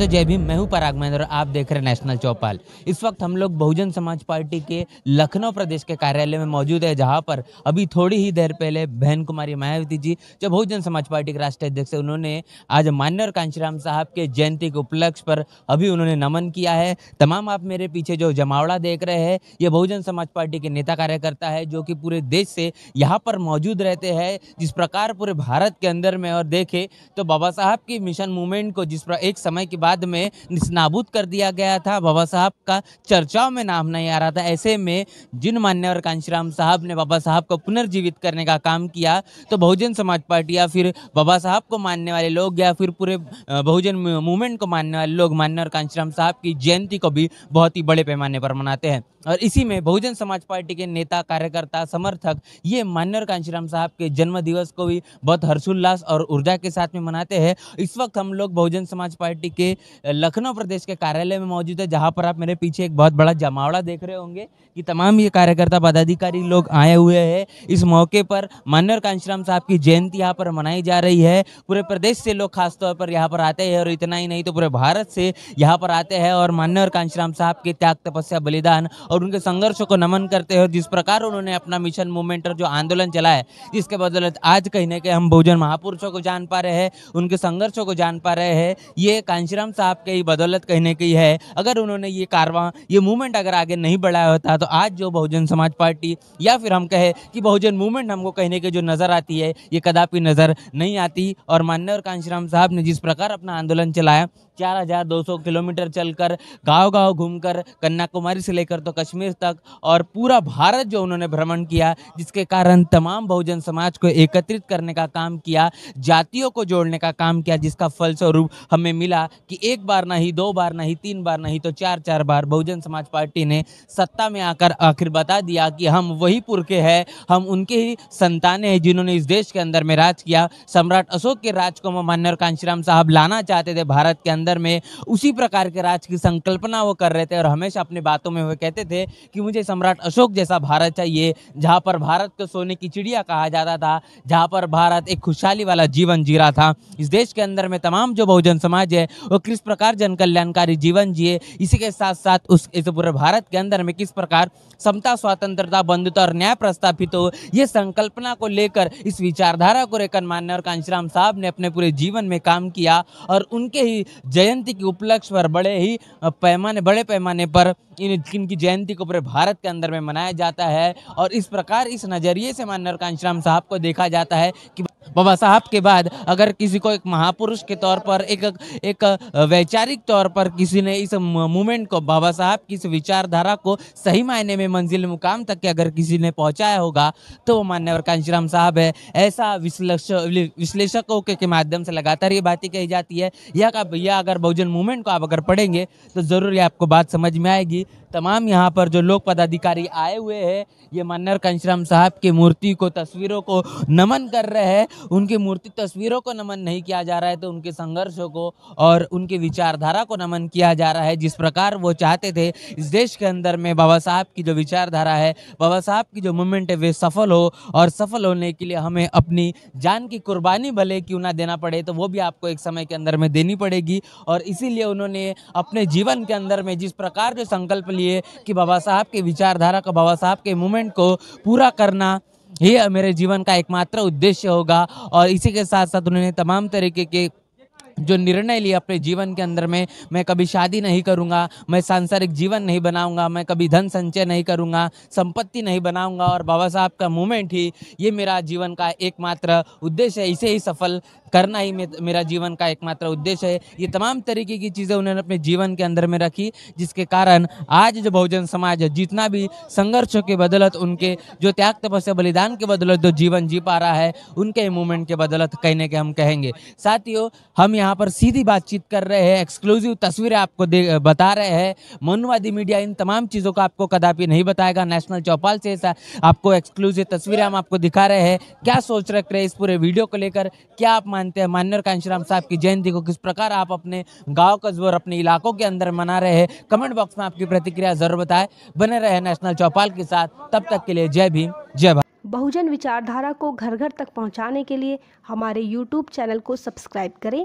तो जय भीम मैं हूं पराग महेंद्र आप देख रहे हैं नेशनल चौपाल इस वक्त हम लोग बहुजन समाज पार्टी के लखनऊ प्रदेश के कार्यालय में मौजूद है जहां पर अभी थोड़ी ही देर पहले बहन कुमारी मायावती जी जो बहुजन समाज पार्टी के राष्ट्रीय अध्यक्ष है उन्होंने आज मान्यर कांशीराम साहब के जयंती के उपलक्ष्य पर अभी उन्होंने नमन किया है तमाम आप मेरे पीछे जो जमावड़ा देख रहे हैं ये बहुजन समाज पार्टी के नेता कार्यकर्ता है जो कि पूरे देश से यहाँ पर मौजूद रहते हैं जिस प्रकार पूरे भारत के अंदर में और देखे तो बाबा साहब की मिशन मूवमेंट को जिस एक समय की बाद में नाबूद कर दिया गया था बाबा साहब का चर्चाओं में नाम नहीं आ रहा था ऐसे में जिन मान्यवर कांशीराम साहब ने बाबा साहब को पुनर्जीवित करने का काम किया तो बहुजन समाज पार्टी या फिर बाबा साहब को मानने वाले लोग या फिर पूरे बहुजन मूवमेंट को मानने वाले लोग मान्यवर कांशीराम साहब की जयंती को भी बहुत ही बड़े पैमाने पर मनाते हैं और इसी में बहुजन समाज पार्टी के नेता कार्यकर्ता समर्थक ये मान्यवर कांशीराम साहब के जन्म दिवस को भी बहुत हर्षोल्लास और ऊर्जा के साथ में मनाते हैं इस वक्त हम लोग बहुजन समाज पार्टी के लखनऊ प्रदेश के कार्यालय में मौजूद है जहाँ पर आप मेरे पीछे एक बहुत बड़ा जमावड़ा देख रहे होंगे कि तमाम ये कार्यकर्ता पदाधिकारी लोग आए हुए हैं इस मौके पर मान्यर कांशीराम साहब की जयंती यहाँ पर मनाई जा रही है पूरे प्रदेश से लोग खासतौर पर यहाँ पर आते हैं और इतना ही नहीं तो पूरे भारत से यहाँ पर आते हैं और और कांशीराम साहब के त्याग तपस्या बलिदान और उनके संघर्षों को नमन करते हैं और जिस प्रकार उन्होंने अपना मिशन मूवमेंट और जो आंदोलन चलाया जिसके बदौलत आज कहीं ना कहीं हम बहुजन महापुरुषों को जान पा रहे हैं उनके संघर्षों को जान पा रहे हैं ये कांशीराम विक्रम साहब के ही बदौलत कहने की है अगर उन्होंने ये कारवा ये मूवमेंट अगर आगे नहीं बढ़ाया होता तो आज जो बहुजन समाज पार्टी या फिर हम कहें कि बहुजन मूवमेंट हमको कहने की जो नज़र आती है ये कदापि नज़र नहीं आती और मान्य और कांशीराम साहब ने जिस प्रकार अपना आंदोलन चलाया 4,200 किलोमीटर चलकर गांव गांव घूमकर कन्याकुमारी से लेकर तो कश्मीर तक और पूरा भारत जो उन्होंने भ्रमण किया जिसके कारण तमाम बहुजन समाज को एकत्रित करने का काम किया जातियों को जोड़ने का काम किया जिसका फलस्वरूप हमें मिला कि एक बार नहीं दो बार नहीं तीन बार नहीं तो चार चार बार बहुजन समाज पार्टी ने सत्ता में आकर आखिर बता दिया कि हम वही पुरखे हैं हम उनके ही संताने हैं जिन्होंने इस देश के अंदर में राज किया सम्राट अशोक के राज को और कांशीराम साहब लाना चाहते थे भारत के अंदर संदर्भ में उसी प्रकार के राज की संकल्पना वो कर रहे थे और हमेशा अपनी बातों में वो कहते थे कि मुझे सम्राट अशोक जैसा भारत चाहिए जहाँ पर भारत को सोने की चिड़िया कहा जाता था जहाँ पर भारत एक खुशहाली वाला जीवन जी रहा था इस देश के अंदर में तमाम जो बहुजन समाज है वो किस प्रकार जन कल्याणकारी जीवन जिए इसी के साथ साथ उस इस पूरे भारत के अंदर में किस प्रकार समता स्वतंत्रता बंधुता और न्याय प्रस्तापित हो ये संकल्पना को लेकर इस विचारधारा को रेखन मान्य और कांशीराम साहब ने अपने पूरे जीवन में काम किया और उनके ही ज, जयंती के उपलक्ष्य पर बड़े ही पैमाने बड़े पैमाने पर इन इनकी जयंती को पूरे भारत के अंदर में मनाया जाता है और इस प्रकार इस नज़रिए से मान्य कांशीराम साहब को देखा जाता है कि बाबा साहब के बाद अगर किसी को एक महापुरुष के तौर पर एक एक वैचारिक तौर पर किसी ने इस मूवमेंट को बाबा साहब की इस विचारधारा को सही मायने में मंजिल मुकाम तक के अगर किसी ने पहुंचाया होगा तो वो मान्यवर कांशीराम साहब है ऐसा विश्लेषकों के, के माध्यम से लगातार ये बातें कही जाती है यह का भैया अगर बहुजन मूवमेंट को आप अगर पढ़ेंगे तो ज़रूर ये आपको बात समझ में आएगी तमाम यहाँ पर जो लोक पदाधिकारी आए हुए हैं ये मन्नर कंश्रम साहब की मूर्ति को तस्वीरों को नमन कर रहे हैं उनकी मूर्ति तस्वीरों को नमन नहीं किया जा रहा है तो उनके संघर्षों को और उनकी विचारधारा को नमन किया जा रहा है जिस प्रकार वो चाहते थे इस देश के अंदर में बाबा साहब की जो विचारधारा है बाबा साहब की जो मूवमेंट है वे सफल हो और सफल होने के लिए हमें अपनी जान की कुर्बानी भले क्यों ना देना पड़े तो वो भी आपको एक समय के अंदर में देनी पड़ेगी और इसीलिए उन्होंने अपने जीवन के अंदर में जिस प्रकार जो संकल्प लिए कि बाबा साहब के विचारधारा को बाबा साहब के मूवमेंट को पूरा करना ही मेरे जीवन का एकमात्र उद्देश्य होगा और इसी के साथ साथ उन्होंने तमाम तरीके के जो निर्णय लिए अपने जीवन के अंदर में मैं कभी शादी नहीं करूँगा मैं सांसारिक जीवन नहीं बनाऊँगा मैं कभी धन संचय नहीं करूँगा संपत्ति नहीं बनाऊँगा और बाबा साहब का मूवमेंट ही ये मेरा जीवन का एकमात्र उद्देश्य है इसे ही सफल करना ही मेरा जीवन का एकमात्र उद्देश्य है ये तमाम तरीके की चीज़ें उन्होंने अपने जीवन के अंदर में रखी जिसके कारण आज जो बहुजन समाज है जितना भी संघर्षों के बदौलत उनके जो त्याग तपस्या बलिदान के बदौलत जो जीवन जी पा रहा है उनके मूवमेंट के बदलत कहने के हम कहेंगे साथियों हम यहाँ यहाँ पर सीधी बातचीत कर रहे हैं एक्सक्लूसिव तस्वीरें आपको बता रहे हैं मनुवादी मीडिया इन तमाम चीज़ों का आपको कदापि नहीं बताएगा नेशनल चौपाल से ऐसा आपको एक्सक्लूसिव तस्वीरें हम आपको दिखा रहे हैं क्या सोच रख रहे इस पूरे वीडियो को लेकर क्या आप मानते हैं मान्यर कांशीराम साहब की जयंती को किस प्रकार आप अपने गाँव कस्बे और अपने इलाकों के अंदर मना रहे हैं कमेंट बॉक्स में आपकी प्रतिक्रिया जरूर बताए बने रहे नेशनल चौपाल के साथ तब तक के लिए जय भीम जय भारत बहुजन विचारधारा को घर घर तक पहुंचाने के लिए हमारे YouTube चैनल को सब्सक्राइब करें